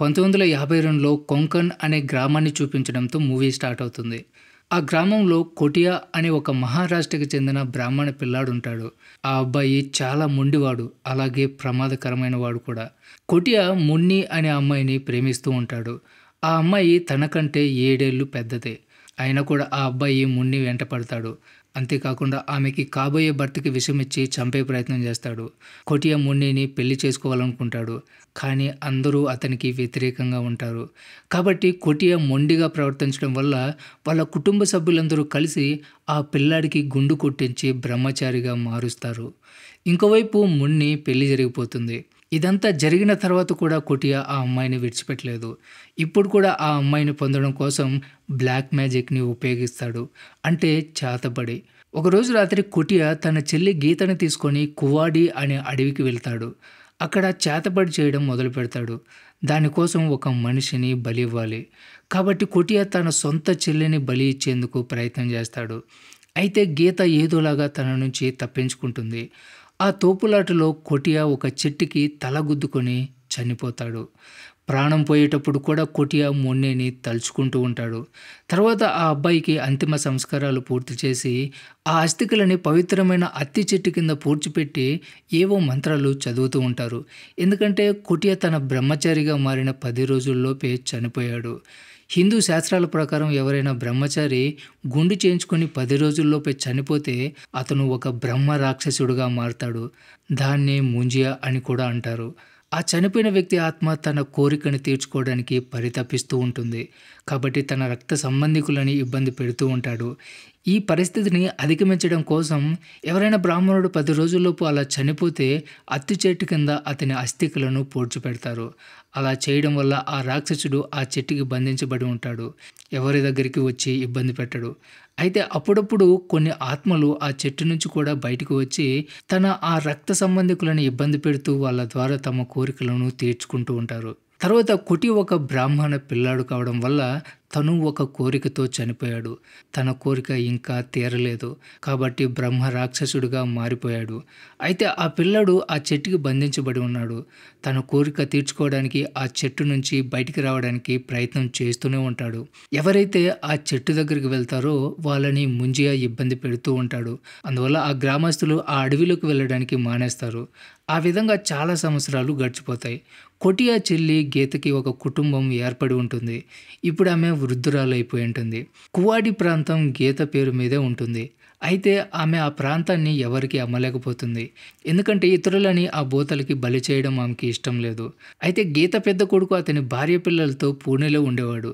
పంతొమ్మిది వందల యాభై రెండులో కొంకన్ అనే గ్రామాన్ని చూపించడంతో మూవీ స్టార్ట్ అవుతుంది ఆ గ్రామంలో కొటియా అనే ఒక మహారాష్ట్రకి చెందిన బ్రాహ్మణ పిల్లాడు ఉంటాడు ఆ అబ్బాయి చాలా మొండివాడు అలాగే ప్రమాదకరమైన వాడు కూడా కొటియా మున్ని అనే అమ్మాయిని ప్రేమిస్తూ ఉంటాడు ఆ అమ్మాయి తనకంటే ఏడేళ్ళు పెద్దదే అయినా కూడా ఆ అబ్బాయి మున్ని వెంట పడతాడు అంతేకాకుండా ఆమెకి కాబోయే భర్తకి విషమిచ్చి చంపే ప్రయత్నం చేస్తాడు కొటియ మున్నిని పెళ్లి చేసుకోవాలనుకుంటాడు కానీ అందరూ అతనికి వ్యతిరేకంగా ఉంటారు కాబట్టి కొటియ మొండిగా ప్రవర్తించడం వల్ల వాళ్ళ కుటుంబ సభ్యులందరూ కలిసి ఆ పిల్లాడికి గుండు కొట్టించి బ్రహ్మచారిగా మారుస్తారు ఇంకోవైపు మున్ని పెళ్లి జరిగిపోతుంది ఇదంతా జరిగిన తర్వాత కూడా కుటియా ఆ అమ్మాయిని విడిచిపెట్టలేదు ఇప్పుడు కూడా ఆ అమ్మాయిని పొందడం కోసం బ్లాక్ మ్యాజిక్ని ఉపయోగిస్తాడు అంటే చేతబడి ఒకరోజు రాత్రి కుటియా తన చెల్లి గీతను తీసుకొని కువాడి అనే అడవికి వెళ్తాడు అక్కడ చేతబడి చేయడం మొదలు పెడతాడు దానికోసం ఒక మనిషిని బలి ఇవ్వాలి కాబట్టి కుటియా తన సొంత చెల్లిని బలి ఇచ్చేందుకు ప్రయత్నం చేస్తాడు అయితే గీత ఏదోలాగా తన నుంచి తప్పించుకుంటుంది ఆ తోపులాటలో కొటియా ఒక చెట్టుకి తలగుద్దుకొని చనిపోతాడు ప్రాణం పోయేటప్పుడు కూడా కొటియా మొన్నేని తలుచుకుంటూ ఉంటాడు తర్వాత ఆ అబ్బాయికి అంతిమ సంస్కారాలు పూర్తి చేసి ఆ అస్థికలని పవిత్రమైన అత్తి చెట్టు కింద పూడ్చిపెట్టి ఏవో మంత్రాలు చదువుతూ ఉంటారు ఎందుకంటే కొటియా తన బ్రహ్మచారిగా మారిన పది రోజుల్లోపే చనిపోయాడు హిందూ శాస్త్రాల ప్రకారం ఎవరైనా బ్రహ్మచారి గుండు చేయించుకొని పది రోజుల్లోపే చనిపోతే అతను ఒక బ్రహ్మ రాక్షసుడుగా మారుతాడు దాన్నే ముంజియా అని కూడా అంటారు ఆ చనిపోయిన వ్యక్తి ఆత్మ తన కోరికను తీర్చుకోవడానికి పరితపిస్తూ ఉంటుంది కాబట్టి తన రక్త సంబంధికులని ఇబ్బంది పెడుతూ ఉంటాడు ఈ పరిస్థితిని అధిగమించడం కోసం ఎవరైనా బ్రాహ్మణుడు పది రోజుల్లోపు అలా చనిపోతే అత్తి చెట్టు కింద అతని అస్థికలను పూడ్చిపెడతారు అలా చేయడం వల్ల ఆ రాక్షసుడు ఆ చెట్టుకి బంధించబడి ఉంటాడు ఎవరి దగ్గరికి వచ్చి ఇబ్బంది పెట్టడు అయితే అప్పుడప్పుడు కొన్ని ఆత్మలు ఆ చెట్టు నుంచి కూడా బయటకు వచ్చి తన ఆ రక్త సంబంధికులను ఇబ్బంది పెడుతూ వాళ్ళ ద్వారా తమ కోరికలను తీర్చుకుంటూ ఉంటారు తర్వాత కుటి ఒక బ్రాహ్మణ పిల్లాడు కావడం వల్ల తను ఒక కోరికతో చనిపోయాడు తన కోరిక ఇంకా తీరలేదు కాబట్టి బ్రహ్మ రాక్షసుడిగా మారిపోయాడు అయితే ఆ పిల్లాడు ఆ చెట్టుకి బంధించబడి ఉన్నాడు తన కోరిక తీర్చుకోవడానికి ఆ చెట్టు నుంచి బయటికి రావడానికి ప్రయత్నం చేస్తూనే ఉంటాడు ఎవరైతే ఆ చెట్టు దగ్గరికి వెళ్తారో వాళ్ళని ముంజిగా ఇబ్బంది పెడుతూ ఉంటాడు అందువల్ల ఆ గ్రామస్తులు ఆ అడవిలోకి వెళ్ళడానికి మానేస్తారు ఆ విధంగా చాలా సంవత్సరాలు గడిచిపోతాయి కొటియా చెల్లి గీతకి ఒక కుటుంబం ఏర్పడి ఉంటుంది ఇప్పుడు ఆమె వృద్ధురాలైపోయి ఉంటుంది కువాడి ప్రాంతం గీత పేరు మీదే ఉంటుంది అయితే ఆమె ఆ ప్రాంతాన్ని ఎవరికి అమ్మలేకపోతుంది ఎందుకంటే ఇతరులని ఆ బోతలకి బలి చేయడం ఆమెకి ఇష్టం లేదు అయితే గీత పెద్ద కొడుకు అతని భార్య పిల్లలతో పూణేలో ఉండేవాడు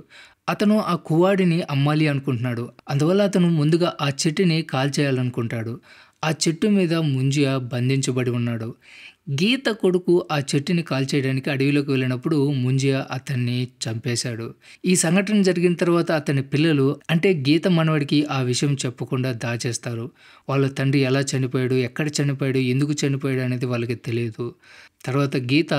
అతను ఆ కువాడిని అమ్మాలి అనుకుంటున్నాడు అందువల్ల అతను ముందుగా ఆ చెట్టుని కాల్చేయాలనుకుంటాడు ఆ చెట్టు మీద ముంజియా బంధించబడి ఉన్నాడు గీత కొడుకు ఆ చెట్టుని కాల్చేయడానికి అడవిలోకి వెళ్ళినప్పుడు ముంజియా అతన్ని చంపేశాడు ఈ సంఘటన జరిగిన తర్వాత అతని పిల్లలు అంటే గీత మనవడికి ఆ విషయం చెప్పకుండా దాచేస్తారు వాళ్ళ తండ్రి ఎలా చనిపోయాడు ఎక్కడ చనిపోయాడు ఎందుకు చనిపోయాడు అనేది వాళ్ళకి తెలియదు తర్వాత గీత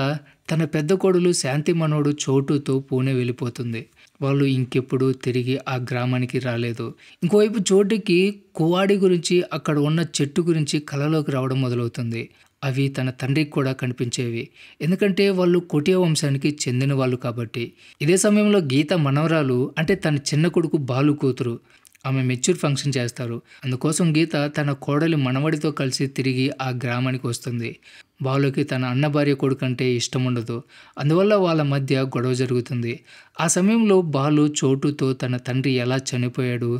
తన పెద్ద కొడులు శాంతి మనవడు చోటుతో పూణే వెళ్ళిపోతుంది వాళ్ళు ఇంకెప్పుడు తిరిగి ఆ గ్రామానికి రాలేదు ఇంకోవైపు చోటుకి కువాడి గురించి అక్కడ ఉన్న చెట్టు గురించి కలలోకి రావడం మొదలవుతుంది అవి తన తండ్రికి కూడా కనిపించేవి ఎందుకంటే వాళ్ళు కోటియ వంశానికి చెందిన వాళ్ళు కాబట్టి ఇదే సమయంలో గీత మనవరాలు అంటే తన చిన్న కొడుకు బాలు కూతురు ఆమె మెచ్యూర్ ఫంక్షన్ చేస్తారు అందుకోసం గీత తన కోడలి మనవడితో కలిసి తిరిగి ఆ గ్రామానికి వస్తుంది బాలుకి తన అన్న భార్య కొడుకంటే ఇష్టం ఉండదు అందువల్ల వాళ్ళ మధ్య గొడవ జరుగుతుంది ఆ సమయంలో బాలు చోటుతో తన తండ్రి ఎలా చనిపోయాడు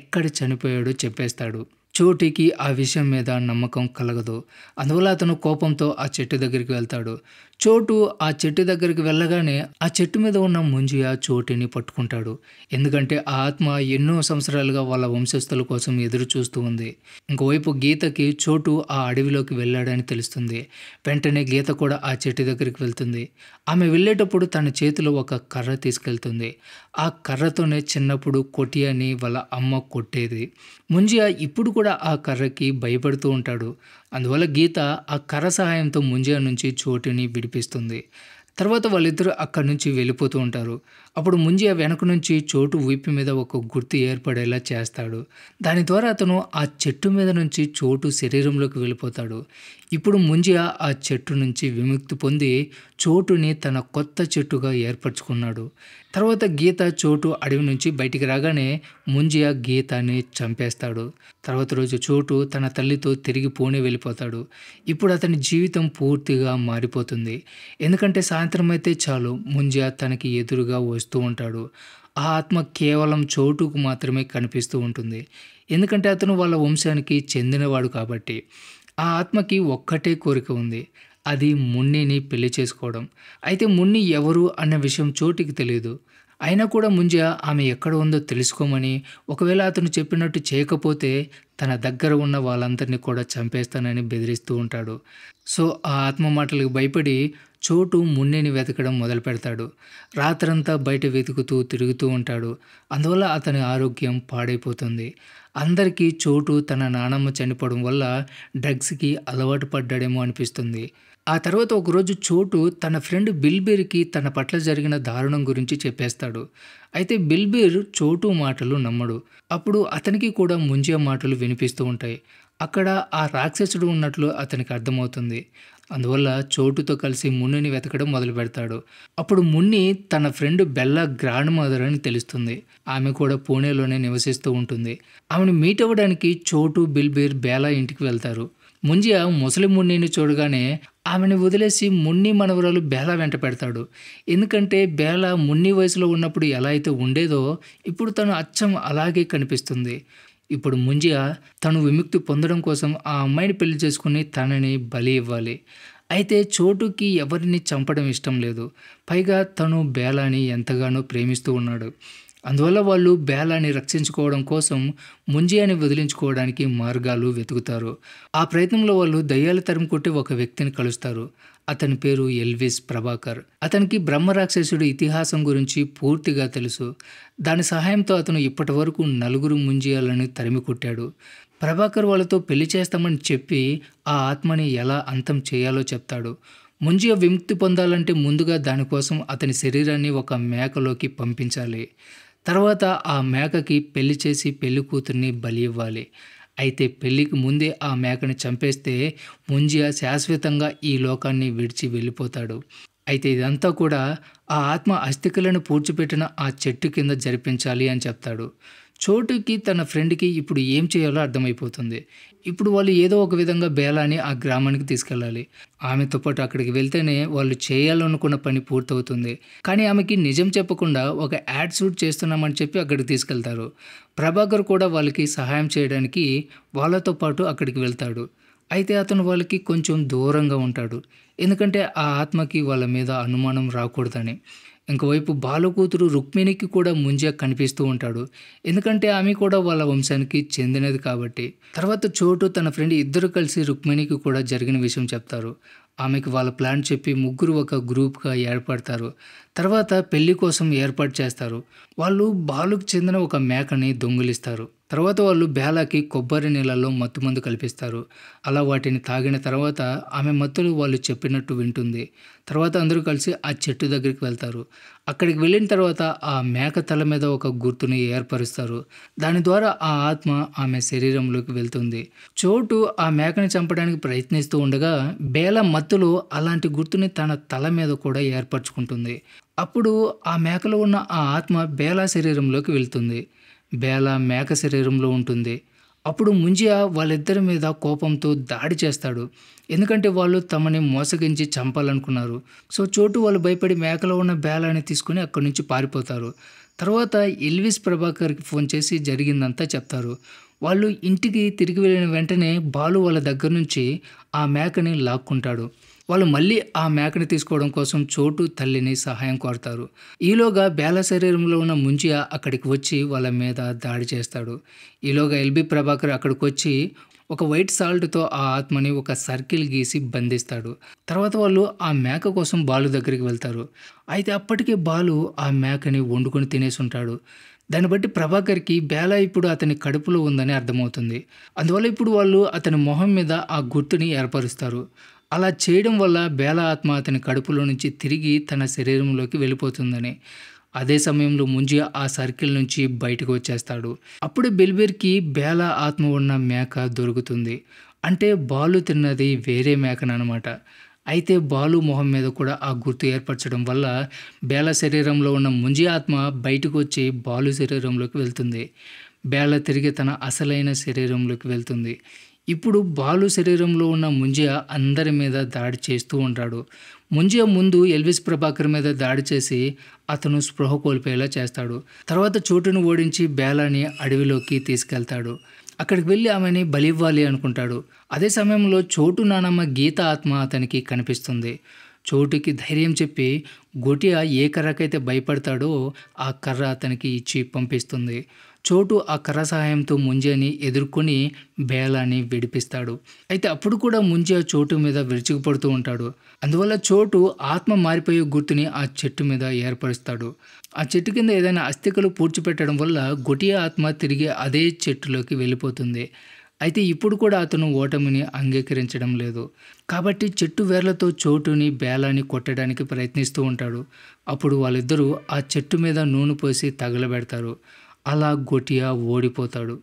ఎక్కడ చనిపోయాడో చెప్పేస్తాడు చోటికి ఆ విషయం మీద నమ్మకం కలగదు అందువల్ల అతను కోపంతో ఆ చెట్టు దగ్గరికి వెళ్తాడు చోటు ఆ చెట్టు దగ్గరికి వెళ్ళగానే ఆ చెట్టు మీద ఉన్న ముంజి ఆ చోటిని పట్టుకుంటాడు ఎందుకంటే ఆ ఆత్మ ఎన్నో సంవత్సరాలుగా వాళ్ళ వంశస్థుల కోసం ఎదురు చూస్తూ ఉంది ఇంకోవైపు గీతకి చోటు ఆ అడవిలోకి వెళ్ళాడని తెలుస్తుంది వెంటనే గీత కూడా ఆ చెట్టు దగ్గరికి వెళ్తుంది ఆమె వెళ్ళేటప్పుడు తన చేతిలో ఒక కర్ర తీసుకెళ్తుంది ఆ కర్రతోనే చిన్నప్పుడు అని వాళ్ళ అమ్మ కొట్టేది ముంజియా ఇప్పుడు కూడా కూడా ఆ కర్రకి భయపడుతూ ఉంటాడు అందువల్ల గీత ఆ కర్ర సహాయంతో ముంజ నుంచి చోటుని విడిపిస్తుంది తర్వాత వాళ్ళిద్దరూ అక్కడి నుంచి వెళ్ళిపోతూ ఉంటారు అప్పుడు ముంజియా వెనక నుంచి చోటు ఊపి మీద ఒక గుర్తు ఏర్పడేలా చేస్తాడు దాని ద్వారా అతను ఆ చెట్టు మీద నుంచి చోటు శరీరంలోకి వెళ్ళిపోతాడు ఇప్పుడు ముంజియా ఆ చెట్టు నుంచి విముక్తి పొంది చోటుని తన కొత్త చెట్టుగా ఏర్పరచుకున్నాడు తర్వాత గీత చోటు అడవి నుంచి బయటికి రాగానే ముంజియా గీతాన్ని చంపేస్తాడు తర్వాత రోజు చోటు తన తల్లితో తిరిగి పూణే వెళ్ళిపోతాడు ఇప్పుడు అతని జీవితం పూర్తిగా మారిపోతుంది ఎందుకంటే సాయంత్రం అయితే చాలు ముంజియా తనకి ఎదురుగా వస్తూ ఉంటాడు ఆ ఆత్మ కేవలం చోటుకు మాత్రమే కనిపిస్తూ ఉంటుంది ఎందుకంటే అతను వాళ్ళ వంశానికి చెందినవాడు కాబట్టి ఆ ఆత్మకి ఒక్కటే కోరిక ఉంది అది మున్నిని పెళ్లి చేసుకోవడం అయితే మున్ని ఎవరు అన్న విషయం చోటికి తెలియదు అయినా కూడా ముంజ ఆమె ఎక్కడ ఉందో తెలుసుకోమని ఒకవేళ అతను చెప్పినట్టు చేయకపోతే తన దగ్గర ఉన్న వాళ్ళందరినీ కూడా చంపేస్తానని బెదిరిస్తూ ఉంటాడు సో ఆ ఆత్మ మాటలకు భయపడి చోటు మున్నెని వెతకడం మొదలు పెడతాడు రాత్రంతా బయట వెతుకుతూ తిరుగుతూ ఉంటాడు అందువల్ల అతని ఆరోగ్యం పాడైపోతుంది అందరికీ చోటు తన నానమ్మ చనిపోవడం వల్ల డ్రగ్స్కి అలవాటు పడ్డాడేమో అనిపిస్తుంది ఆ తర్వాత ఒకరోజు చోటు తన ఫ్రెండ్ బిల్బీర్కి తన పట్ల జరిగిన దారుణం గురించి చెప్పేస్తాడు అయితే బిల్బీర్ చోటు మాటలు నమ్మడు అప్పుడు అతనికి కూడా ముంజే మాటలు వినిపిస్తూ ఉంటాయి అక్కడ ఆ రాక్షసుడు ఉన్నట్లు అతనికి అర్థమవుతుంది అందువల్ల చోటుతో కలిసి మున్నిని వెతకడం మొదలు పెడతాడు అప్పుడు మున్ని తన ఫ్రెండ్ బెల్ల గ్రాండ్ మదర్ అని తెలుస్తుంది ఆమె కూడా పూణేలోనే నివసిస్తూ ఉంటుంది ఆమెను మీట్ అవ్వడానికి చోటు బిల్బీర్ బేలా ఇంటికి వెళ్తారు ముంజియ ముసలి మున్నిని చూడగానే ఆమెను వదిలేసి మున్ని మనవరాలు బేలా వెంట పెడతాడు ఎందుకంటే బేలా మున్ని వయసులో ఉన్నప్పుడు ఎలా అయితే ఉండేదో ఇప్పుడు తను అచ్చం అలాగే కనిపిస్తుంది ఇప్పుడు ముంజియ తను విముక్తి పొందడం కోసం ఆ అమ్మాయిని పెళ్లి చేసుకుని తనని బలి ఇవ్వాలి అయితే చోటుకి ఎవరిని చంపడం ఇష్టం లేదు పైగా తను బేలాని ఎంతగానో ప్రేమిస్తూ ఉన్నాడు అందువల్ల వాళ్ళు బేలాన్ని రక్షించుకోవడం కోసం ముంజియాని వదిలించుకోవడానికి మార్గాలు వెతుకుతారు ఆ ప్రయత్నంలో వాళ్ళు దయ్యాలు కొట్టి ఒక వ్యక్తిని కలుస్తారు అతని పేరు ఎల్విస్ ప్రభాకర్ అతనికి బ్రహ్మరాక్షసుడు ఇతిహాసం గురించి పూర్తిగా తెలుసు దాని సహాయంతో అతను ఇప్పటి వరకు నలుగురు ముంజియాలను కొట్టాడు ప్రభాకర్ వాళ్ళతో పెళ్లి చేస్తామని చెప్పి ఆ ఆత్మని ఎలా అంతం చేయాలో చెప్తాడు ముంజియా విముక్తి పొందాలంటే ముందుగా దానికోసం అతని శరీరాన్ని ఒక మేకలోకి పంపించాలి తర్వాత ఆ మేకకి పెళ్లి చేసి పెళ్లి కూతుర్ని బలి ఇవ్వాలి అయితే పెళ్లికి ముందే ఆ మేకని చంపేస్తే ముంజియా శాశ్వతంగా ఈ లోకాన్ని విడిచి వెళ్ళిపోతాడు అయితే ఇదంతా కూడా ఆ ఆత్మ అస్థికలను పూడ్చిపెట్టిన ఆ చెట్టు కింద జరిపించాలి అని చెప్తాడు చోటుకి తన ఫ్రెండ్కి ఇప్పుడు ఏం చేయాలో అర్థమైపోతుంది ఇప్పుడు వాళ్ళు ఏదో ఒక విధంగా బేలాని ఆ గ్రామానికి తీసుకెళ్ళాలి ఆమెతో పాటు అక్కడికి వెళ్తేనే వాళ్ళు చేయాలనుకున్న పని పూర్తవుతుంది కానీ ఆమెకి నిజం చెప్పకుండా ఒక యాడ్ షూట్ చేస్తున్నామని చెప్పి అక్కడికి తీసుకెళ్తారు ప్రభాకర్ కూడా వాళ్ళకి సహాయం చేయడానికి వాళ్ళతో పాటు అక్కడికి వెళ్తాడు అయితే అతను వాళ్ళకి కొంచెం దూరంగా ఉంటాడు ఎందుకంటే ఆ ఆత్మకి వాళ్ళ మీద అనుమానం రాకూడదని ఇంకోవైపు బాలకూతురు రుక్మిణికి కూడా ముంజా కనిపిస్తూ ఉంటాడు ఎందుకంటే ఆమె కూడా వాళ్ళ వంశానికి చెందినది కాబట్టి తర్వాత చోటు తన ఫ్రెండ్ ఇద్దరు కలిసి రుక్మిణికి కూడా జరిగిన విషయం చెప్తారు ఆమెకి వాళ్ళ ప్లాన్ చెప్పి ముగ్గురు ఒక గ్రూప్గా ఏర్పడతారు తర్వాత పెళ్లి కోసం ఏర్పాటు చేస్తారు వాళ్ళు బాలుకు చెందిన ఒక మేకని దొంగిలిస్తారు తర్వాత వాళ్ళు బేలాకి కొబ్బరి నీళ్ళల్లో మత్తుమందు కల్పిస్తారు అలా వాటిని తాగిన తర్వాత ఆమె మత్తులు వాళ్ళు చెప్పినట్టు వింటుంది తర్వాత అందరూ కలిసి ఆ చెట్టు దగ్గరికి వెళ్తారు అక్కడికి వెళ్ళిన తర్వాత ఆ మేక తల మీద ఒక గుర్తుని ఏర్పరుస్తారు దాని ద్వారా ఆ ఆత్మ ఆమె శరీరంలోకి వెళ్తుంది చోటు ఆ మేకని చంపడానికి ప్రయత్నిస్తూ ఉండగా బేల మత్తులో అలాంటి గుర్తుని తన తల మీద కూడా ఏర్పరచుకుంటుంది అప్పుడు ఆ మేకలో ఉన్న ఆ ఆత్మ బేలా శరీరంలోకి వెళ్తుంది బేల మేక శరీరంలో ఉంటుంది అప్పుడు ముంజియా వాళ్ళిద్దరి మీద కోపంతో దాడి చేస్తాడు ఎందుకంటే వాళ్ళు తమని మోసగించి చంపాలనుకున్నారు సో చోటు వాళ్ళు భయపడి మేకలో ఉన్న బేలాని తీసుకుని అక్కడి నుంచి పారిపోతారు తర్వాత ఎల్విస్ ప్రభాకర్కి ఫోన్ చేసి జరిగిందంతా చెప్తారు వాళ్ళు ఇంటికి తిరిగి వెళ్ళిన వెంటనే బాలు వాళ్ళ దగ్గర నుంచి ఆ మేకని లాక్కుంటాడు వాళ్ళు మళ్ళీ ఆ మేకని తీసుకోవడం కోసం చోటు తల్లిని సహాయం కోరుతారు ఈలోగా బేల శరీరంలో ఉన్న ముంచియా అక్కడికి వచ్చి వాళ్ళ మీద దాడి చేస్తాడు ఈలోగా ఎల్బి ప్రభాకర్ అక్కడికి వచ్చి ఒక వైట్ సాల్ట్తో ఆ ఆత్మని ఒక సర్కిల్ గీసి బంధిస్తాడు తర్వాత వాళ్ళు ఆ మేక కోసం బాలు దగ్గరికి వెళ్తారు అయితే అప్పటికే బాలు ఆ మేకని వండుకొని తినేసి ఉంటాడు దాన్ని బట్టి ప్రభాకర్కి బేల ఇప్పుడు అతని కడుపులో ఉందని అర్థమవుతుంది అందువల్ల ఇప్పుడు వాళ్ళు అతని మొహం మీద ఆ గుర్తుని ఏర్పరుస్తారు అలా చేయడం వల్ల బేల ఆత్మ అతని కడుపులో నుంచి తిరిగి తన శరీరంలోకి వెళ్ళిపోతుందని అదే సమయంలో ముంజి ఆ సర్కిల్ నుంచి బయటకు వచ్చేస్తాడు అప్పుడు బెల్బేర్కి బేల ఆత్మ ఉన్న మేక దొరుకుతుంది అంటే బాలు తిన్నది వేరే మేకనమాట అయితే బాలు మొహం మీద కూడా ఆ గుర్తు ఏర్పరచడం వల్ల బేల శరీరంలో ఉన్న ముంజి ఆత్మ బయటకు వచ్చి బాలు శరీరంలోకి వెళ్తుంది బేల తిరిగి తన అసలైన శరీరంలోకి వెళ్తుంది ఇప్పుడు బాలు శరీరంలో ఉన్న ముంజియా అందరి మీద దాడి చేస్తూ ఉంటాడు ముంజియా ముందు ఎల్విస్ ప్రభాకర్ మీద దాడి చేసి అతను స్పృహ కోల్పోయేలా చేస్తాడు తర్వాత చోటును ఓడించి బేలాని అడవిలోకి తీసుకెళ్తాడు అక్కడికి వెళ్ళి ఆమెని బలివ్వాలి అనుకుంటాడు అదే సమయంలో చోటు నానమ్మ గీత ఆత్మ అతనికి కనిపిస్తుంది చోటుకి ధైర్యం చెప్పి గొటియా ఏ కర్రకైతే భయపడతాడో ఆ కర్ర అతనికి ఇచ్చి పంపిస్తుంది చోటు ఆ కర్ర సహాయంతో ముంజని ఎదుర్కొని బేలాన్ని విడిపిస్తాడు అయితే అప్పుడు కూడా ముంజ చోటు మీద విరుచుకుపడుతూ ఉంటాడు అందువల్ల చోటు ఆత్మ మారిపోయే గుర్తుని ఆ చెట్టు మీద ఏర్పరుస్తాడు ఆ చెట్టు కింద ఏదైనా అస్థికలు పూడ్చిపెట్టడం వల్ల గొటియ ఆత్మ తిరిగి అదే చెట్టులోకి వెళ్ళిపోతుంది అయితే ఇప్పుడు కూడా అతను ఓటమిని అంగీకరించడం లేదు కాబట్టి చెట్టు వేర్లతో చోటుని బేలాన్ని కొట్టడానికి ప్రయత్నిస్తూ ఉంటాడు అప్పుడు వాళ్ళిద్దరూ ఆ చెట్టు మీద నూనె పోసి తగలబెడతారు అలా గొటియా ఓడిపోతాడు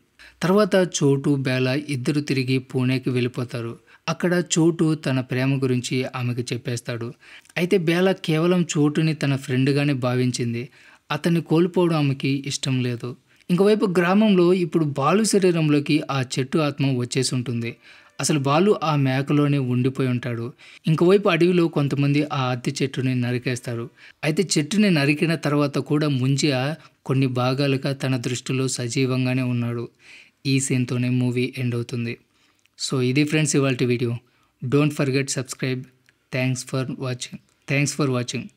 తర్వాత చోటు బేల ఇద్దరు తిరిగి పూణేకి వెళ్ళిపోతారు అక్కడ చోటు తన ప్రేమ గురించి ఆమెకు చెప్పేస్తాడు అయితే బేల కేవలం చోటుని తన ఫ్రెండ్గానే భావించింది అతన్ని కోల్పోవడం ఆమెకి ఇష్టం లేదు ఇంకోవైపు గ్రామంలో ఇప్పుడు బాలు శరీరంలోకి ఆ చెట్టు ఆత్మ వచ్చేసి ఉంటుంది అసలు బాలు ఆ మేకలోనే ఉండిపోయి ఉంటాడు ఇంకోవైపు అడవిలో కొంతమంది ఆ అత్తి చెట్టుని నరికేస్తారు అయితే చెట్టుని నరికిన తర్వాత కూడా ముంజియా కొన్ని భాగాలుగా తన దృష్టిలో సజీవంగానే ఉన్నాడు ఈ సీన్తోనే మూవీ ఎండ్ అవుతుంది సో ఇది ఫ్రెండ్స్ ఇవాళ video don't forget subscribe thanks for watching thanks for watching